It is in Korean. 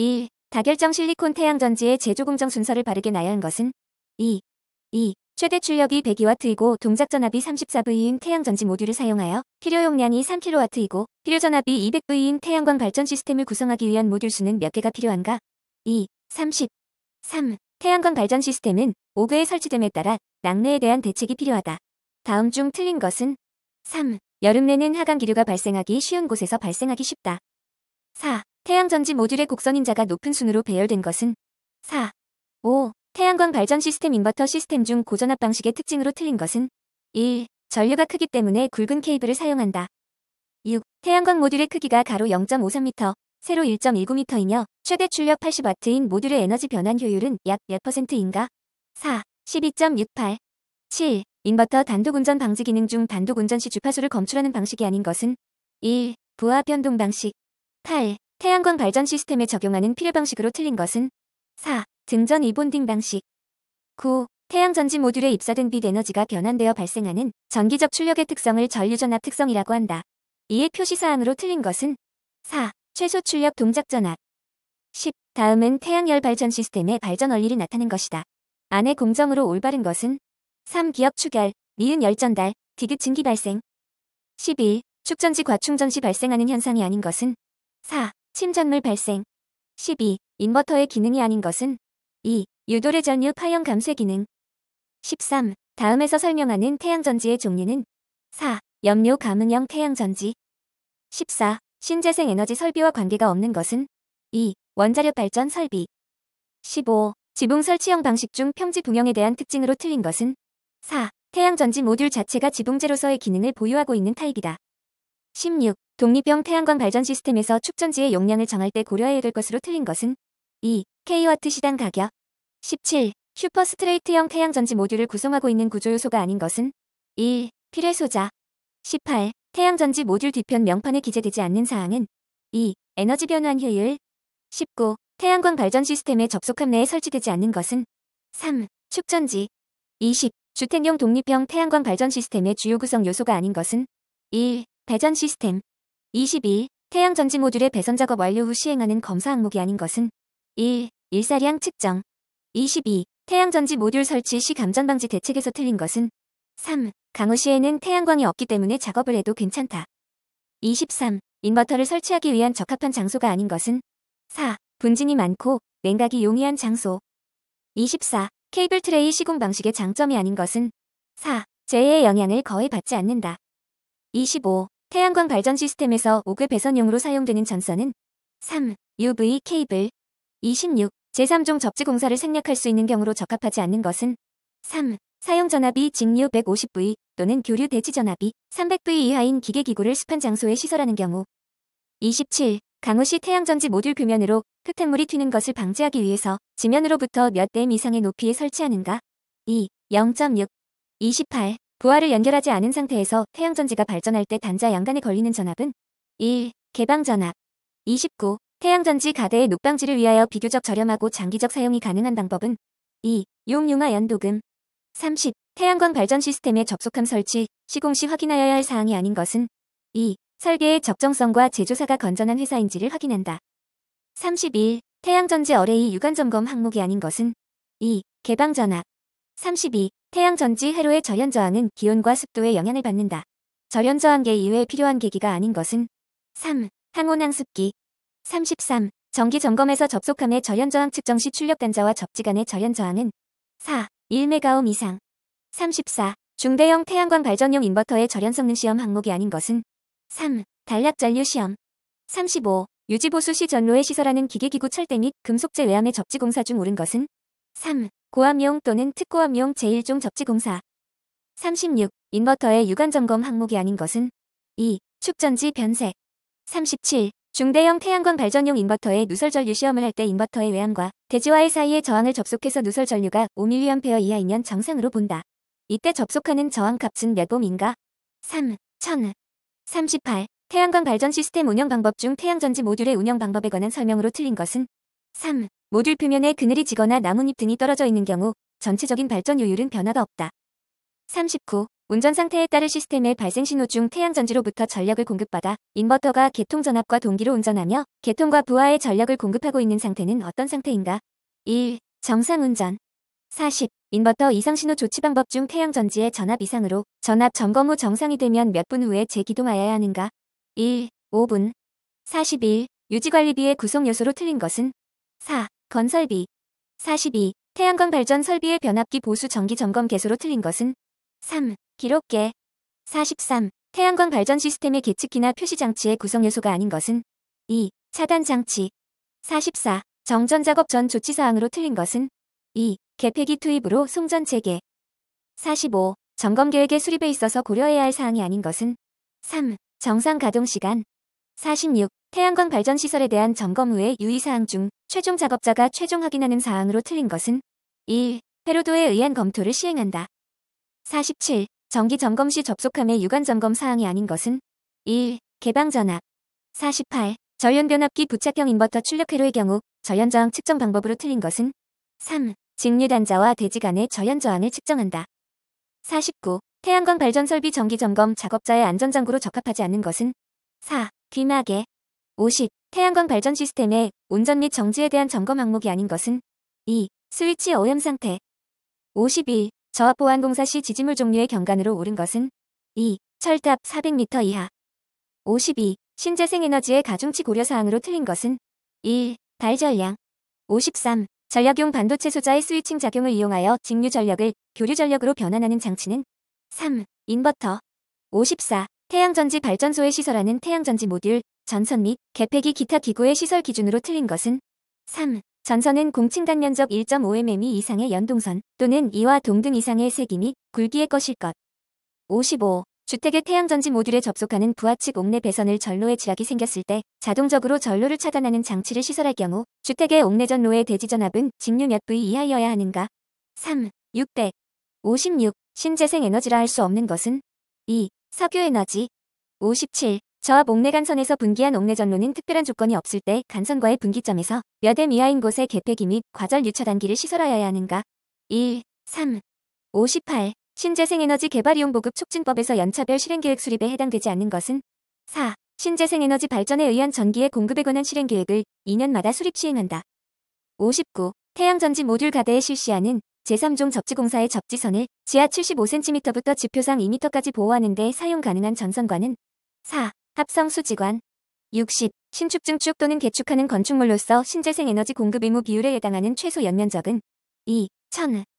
1. 다결정 실리콘 태양전지의 제조공정 순서를 바르게 나열한 것은 2. 2. 최대 출력이 102W이고 동작 전압이 34V인 태양전지 모듈을 사용하여 필요 용량이 3kW이고 필요 전압이 200V인 태양광 발전 시스템을 구성하기 위한 모듈 수는 몇 개가 필요한가? 2. 30. 3. 태양광 발전 시스템은 5개에 설치됨에 따라 낙뢰에 대한 대책이 필요하다. 다음 중 틀린 것은 3. 여름 내는 하강 기류가 발생하기 쉬운 곳에서 발생하기 쉽다. 4. 태양전지 모듈의 곡선인자가 높은 순으로 배열된 것은 4, 5. 태양광 발전 시스템 인버터 시스템 중 고전압 방식의 특징으로 틀린 것은 1. 전류가 크기 때문에 굵은 케이블을 사용한다. 6. 태양광 모듈의 크기가 가로 0.53m, 세로 1.19m이며 최대 출력 80W인 모듈의 에너지 변환 효율은 약 몇 퍼센트인가? 4. 12.68 7. 인버터 단독 운전 방지 기능 중 단독 운전 시 주파수를 검출하는 방식이 아닌 것은 1. 부하 변동 방식 8. 태양광 발전 시스템에 적용하는 필요 방식으로 틀린 것은 4. 등전 이본딩 방식 9. 태양 전지 모듈에 입사된 빛 에너지가 변환되어 발생하는 전기적 출력의 특성을 전류전압 특성이라고 한다. 이에 표시사항으로 틀린 것은 4. 최소 출력 동작전압 10. 다음은 태양열 발전 시스템의 발전 원리를 나타낸 것이다. 안에 공정으로 올바른 것은 3. 기업 추결, 미은 열전달, 디귿 증기 발생 11. 축전지 과충전시 발생하는 현상이 아닌 것은 4. 침전물 발생 12. 인버터의 기능이 아닌 것은 2. 유도래 전류 파형 감쇄 기능 13. 다음에서 설명하는 태양전지의 종류는 4. 염료 가문형 태양전지 14. 신재생 에너지 설비와 관계가 없는 것은 2. 원자력 발전 설비 15. 지붕 설치형 방식 중 평지 붕형에 대한 특징으로 틀린 것은 4. 태양전지 모듈 자체가 지붕제로서의 기능을 보유하고 있는 타입이다. 16. 독립형 태양광 발전 시스템에서 축전지의 용량을 정할 때 고려해야 될 것으로 틀린 것은 2. 케이와트 시당 가격 17. 슈퍼 스트레이트형 태양전지 모듈을 구성하고 있는 구조 요소가 아닌 것은 1. 필의 소자 18. 태양전지 모듈 뒤편 명판에 기재되지 않는 사항은 2. 에너지 변환 효율 19. 태양광 발전 시스템에 접속함 내에 설치되지 않는 것은 3. 축전지 20. 주택용 독립형 태양광 발전 시스템의 주요 구성 요소가 아닌 것은 1. 배전 시스템 22. 태양 전지 모듈의 배선 작업 완료 후 시행하는 검사 항목이 아닌 것은 1. 일사량 측정 22. 태양 전지 모듈 설치 시 감전 방지 대책에서 틀린 것은 3. 강우시에는 태양광이 없기 때문에 작업을 해도 괜찮다. 23. 인버터를 설치하기 위한 적합한 장소가 아닌 것은 4. 분진이 많고 냉각이 용이한 장소 24. 케이블 트레이 시공 방식의 장점이 아닌 것은 4. 재해의 영향을 거의 받지 않는다. 25. 태양광 발전 시스템에서 5급 배선용으로 사용되는 전선은 3. UV 케이블 26. 제3종 접지 공사를 생략할 수 있는 경우로 적합하지 않는 것은 3. 사용 전압이 직류 150V 또는 교류 대지 전압이 300V 이하인 기계기구를 습한 장소에 시설하는 경우 27. 강우시 태양전지 모듈 표면으로 흙탕물이 튀는 것을 방지하기 위해서 지면으로부터 몇댐 이상의 높이에 설치하는가 2. 0.6 28. 부하를 연결하지 않은 상태에서 태양전지가 발전할 때 단자 양간에 걸리는 전압은 1. 개방전압 29. 태양전지 가대의 녹방지를 위하여 비교적 저렴하고 장기적 사용이 가능한 방법은 2. 용융화 연도금 30. 태양광 발전 시스템의 접속함 설치, 시공 시 확인하여야 할 사항이 아닌 것은 2. 설계의 적정성과 제조사가 건전한 회사인지를 확인한다. 31. 태양전지 어레이 유관 점검 항목이 아닌 것은 2. 개방전압 32. 태양전지 회로의 절연저항은 기온과 습도에 영향을 받는다. 절연저항계 이외에 필요한 계기가 아닌 것은 3. 항온항습기 33. 정기점검에서 접속함의 절연저항 측정 시 출력단자와 접지간의 절연저항은 4. 1메가옴 이상 34. 중대형 태양광 발전용 인버터의 절연성능 시험 항목이 아닌 것은 3. 단락전류 시험 35. 유지보수 시 전로에 시설하는 기계기구 철대 및 금속재 외암의 접지공사 중 오른 것은 3. 고압용 또는 특고압용 제1종 접지공사 36. 인버터의 유관점검 항목이 아닌 것은 2. 축전지 변색 37. 중대형 태양광 발전용 인버터의 누설전류 시험을 할 때 인버터의 외암과 대지와의 사이에 저항을 접속해서 누설전류가 5mA 이하이면 정상으로 본다. 이때 접속하는 저항값은 몇 옴인가? 3. 1000. 38. 태양광 발전 시스템 운영 방법 중 태양전지 모듈의 운영 방법에 관한 설명으로 틀린 것은 3. 모듈 표면에 그늘이 지거나 나뭇잎 등이 떨어져 있는 경우 전체적인 발전 요율은 변화가 없다. 39. 운전 상태에 따른 시스템의 발생 신호 중 태양 전지로부터 전력을 공급받아 인버터가 개통 전압과 동기로 운전하며 개통과 부하의 전력을 공급하고 있는 상태는 어떤 상태인가? 1. 정상 운전 40. 인버터 이상 신호 조치 방법 중 태양 전지의 전압 이상으로 전압 점검 후 정상이 되면 몇 분 후에 재기동하여야 하는가? 1. 5분 41. 유지관리비의 구성 요소로 틀린 것은? 4. 건설비 42. 태양광 발전 설비의 변압기 보수 정기 점검 개수로 틀린 것은 3. 기록계 43. 태양광 발전 시스템의 계측기나 표시장치의 구성 요소가 아닌 것은 2. 차단장치 44. 정전작업 전 조치사항으로 틀린 것은 2. 개폐기 투입으로 송전 재개 45. 점검 계획의 수립에 있어서 고려해야 할 사항이 아닌 것은 3. 정상 가동 시간 46. 태양광 발전 시설에 대한 점검 후에 유의사항 중 최종 작업자가 최종 확인하는 사항으로 틀린 것은 1. 회로도에 의한 검토를 시행한다. 47. 정기 점검 시 접속함의 유관 점검 사항이 아닌 것은 1. 개방 전압 48. 절연 변압기 부착형 인버터 출력 회로의 경우 절연 저항 측정 방법으로 틀린 것은 3. 직류 단자와 대지 간의 절연 저항을 측정한다. 49. 태양광 발전 설비 정기 점검 작업자의 안전장구로 적합하지 않는 것은 4. 귀마개 50. 태양광 발전 시스템의 운전및 정지에 대한 점검 항목이 아닌 것은 2. 스위치 오염 상태 51. 저압보안공사 시 지지물 종류의 경관으로 오른 것은 2. 철탑 400m 이하 52. 신재생에너지의 가중치 고려사항으로 틀린 것은 1. 달 전량 53. 전략용 반도체 소자의 스위칭 작용을 이용하여 직류 전력을 교류 전력으로 변환하는 장치는 3. 인버터 54. 태양전지 발전소에 시설하는 태양전지 모듈 전선 및 개폐기 기타 기구의 시설 기준으로 틀린 것은 3. 전선은 공층단 면적 1.5mm 이상의 연동선 또는 이와 동등 이상의 세기 및굴기의 것일 것. 55. 주택의 태양전지 모듈에 접속하는 부하 측 옥내 배선을 전로에 지락이 생겼을 때 자동적으로 전로를 차단하는 장치를 시설할 경우 주택의 옥내 전로의 대지 전압은 직류 몇 부위 이하여야 하는가? 3. 600. 56. 신재생 에너지라 할 수 없는 것은 2. 석유 에너지 57. 저와 목내 간선에서 분기한 옥내 전로는 특별한 조건이 없을 때 간선과의 분기점에서 몇엠미하인곳의 개폐기 및 과절 유처 단기를 시설하여야 하는가. 1. 3. 58. 신재생에너지 개발이용 보급 촉진법에서 연차별 실행계획 수립에 해당되지 않는 것은 4. 신재생에너지 발전에 의한 전기의 공급에 관한 실행계획을 2년마다 수립 시행한다. 59. 태양전지 모듈 가대에 실시하는 제3종 접지공사의 접지선을 지하 75cm부터 지표상 2m까지 보호하는 데 사용 가능한 전선과는 4. 합성수 지관 60. 신축증축 또는 개축하는 건축물로서 신재생 에너지 공급 의무 비율에 해당하는 최소 연면적은 2. 1000.